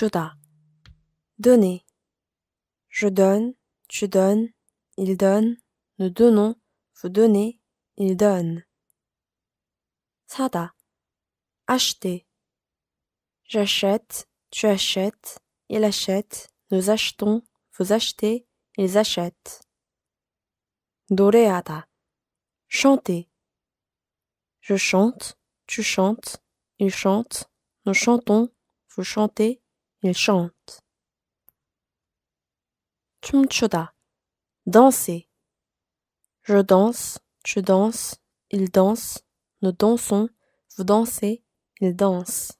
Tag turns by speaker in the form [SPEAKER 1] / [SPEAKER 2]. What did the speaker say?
[SPEAKER 1] Donnez donner. Je donne, tu donnes, il donne, nous donnons, vous donnez, il donne. Sada acheter. J'achète, tu achètes, il achète, nous achetons, vous achetez, ils achètent. Doreada chanter. Je chante, tu chantes, il chante, nous chantons, vous chantez, il chante. Tumtchoda, danser. Je danse, tu danses, il danse, nous dansons, vous dansez, il danse.